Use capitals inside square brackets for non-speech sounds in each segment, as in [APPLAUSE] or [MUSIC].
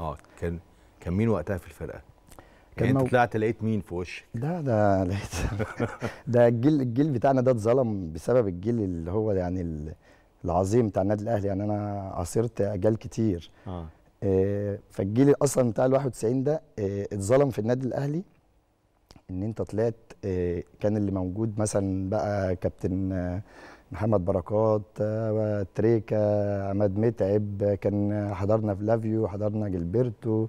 اه كان كان مين وقتها في الفرقه؟ كان يعني انت طلعت لقيت مين في وشك؟ ده ده لقيت [LAUGHS] ده الجيل الجيل بتاعنا ده اتظلم بسبب الجيل اللي هو يعني العظيم بتاع النادي الاهلي يعني انا عاصرت اجيال كتير اه, آه، فالجيل اصلا بتاع ال 91 ده آه، اتظلم في النادي الاهلي ان انت طلعت آه، كان اللي موجود مثلا بقى كابتن محمد بركات آه، تريكا عماد متعب كان حضرنا فلافيو حضرنا جلبرتو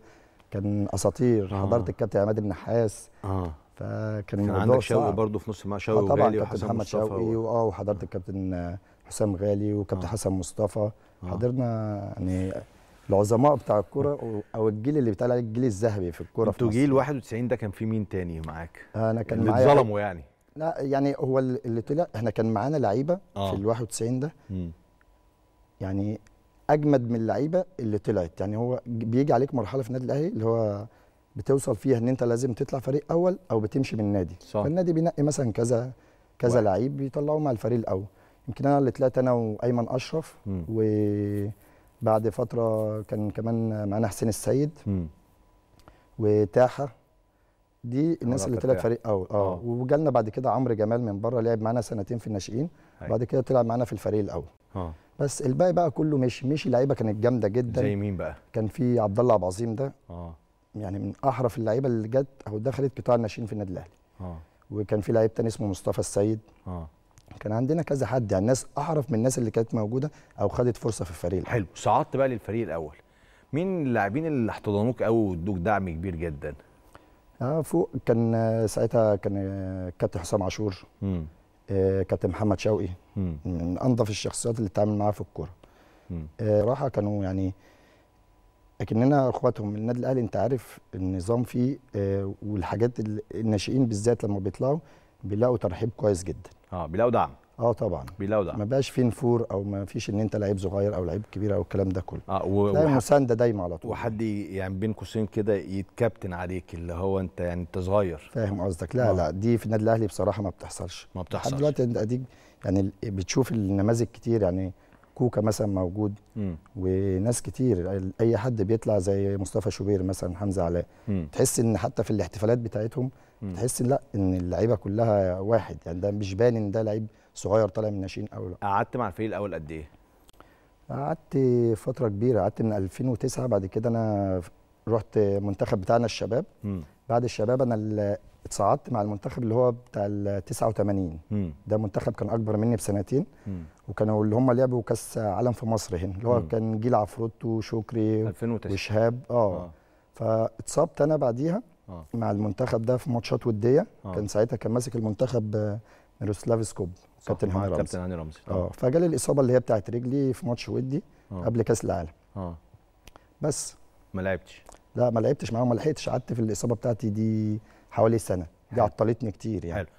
كان اساطير آه. حضرت الكابتن عماد النحاس اه فكان كان عندك شوقي برضه في نص الملعب شوقي آه طبعا محمد شوقي واه وحضرت الكابتن آه. حسام غالي وكابتن آه. حسن مصطفى آه. حضرنا يعني العظماء بتاع الكوره او الجيل اللي بيتقال عليه الجيل الذهبي في الكوره انتوا جيل 91 ده كان في مين تاني معاك؟ انا كان اللي معايا اتظلموا يعني لا يعني هو اللي طلع احنا كان معانا لعيبه آه. في ال 91 ده م. يعني اجمد من اللعيبه اللي طلعت يعني هو بيجي عليك مرحله في النادي الاهلي اللي هو بتوصل فيها ان انت لازم تطلع فريق اول او بتمشي من النادي صح. فالنادي بينقي مثلا كذا كذا لعيب بيطلعوه مع الفريق الاول يمكن انا اللي طلعت انا وايمن اشرف م. وبعد فتره كان كمان معانا حسين السيد م. وتاحه دي الناس اللي طلعت فريق اول آه. اه وجالنا بعد كده عمرو جمال من بره لعب معانا سنتين في الناشئين بعد كده طلع معانا في الفريق الاول اه بس الباقي بقى كله مشي مشي لعيبه كانت جامده جدا زي مين بقى كان في عبد الله عبد العظيم ده اه يعني من احرف اللعيبه اللي جت او دخلت قطاع الناشئين في النادي الاهلي اه وكان في لعيب تاني اسمه مصطفى السيد اه كان عندنا كذا حد يعني ناس احرف من الناس اللي كانت موجوده او خدت فرصه في الفريق الأول. حلو صعدت بقى للفريق الاول مين اللاعبين اللي احتضنوك قوي وادوك دعم كبير جدا اه فوق كان آه، ساعتها كان آه، كابتن حسام عاشور آه، كابتن محمد شوقي من انظف الشخصيات اللي اتعامل معاها في الكوره آه راحه كانوا يعني اكننا اخواتهم النادي الاهلي انت عارف النظام فيه آه والحاجات الناشئين بالذات لما بيطلعوا بيلاقوا ترحيب كويس جدا اه بيلاقوا دعم اه طبعا بيلاودع ما بقاش في نفور او ما فيش ان انت لعيب صغير او لعيب كبير او الكلام ده كله اه و... مسانده دايما على طول وحد يعني بين قوسين كده يتكابتن عليك اللي هو انت يعني انت صغير فاهم قصدك لا آه. لا دي في النادي الاهلي بصراحه ما بتحصلش ما بتحصلش لحد دلوقتي اديك يعني بتشوف النماذج كتير يعني كوكا مثلا موجود وناس كتير اي حد بيطلع زي مصطفى شوبير مثلا حمزه علاء تحس ان حتى في الاحتفالات بتاعتهم م. تحس لا ان اللعيبه كلها واحد يعني ده مش باين ان ده لعيب صغير طالع من ناشئين او لا قعدت مع الفريق الاول قد ايه؟ قعدت فتره كبيره قعدت من 2009 بعد كده انا رحت منتخب بتاعنا الشباب م. بعد الشباب انا اتصعدت مع المنتخب اللي هو بتاع ال 89 مم. ده منتخب كان اكبر مني بسنتين وكانوا اللي هم لعبوا كاس عالم في مصر هنا اللي هو مم. كان جيل عفروت وشكري وشهاب اه, آه. فاتصبت انا بعديها آه. مع المنتخب ده في ماتشات وديه آه. كان ساعتها كان ماسك المنتخب ميروسلاف سكوب كابتن هاني رمزي كابتن هاني رمزي آه. اه فجالي الاصابه اللي هي بتاعت رجلي في ماتش ودي آه. قبل كاس العالم اه بس ما لعبتش لا ما لعبتش معاهم ما لحقتش قعدت في الاصابه بتاعتي دي حوالي سنه دي عطلتني كتير يعني حلو.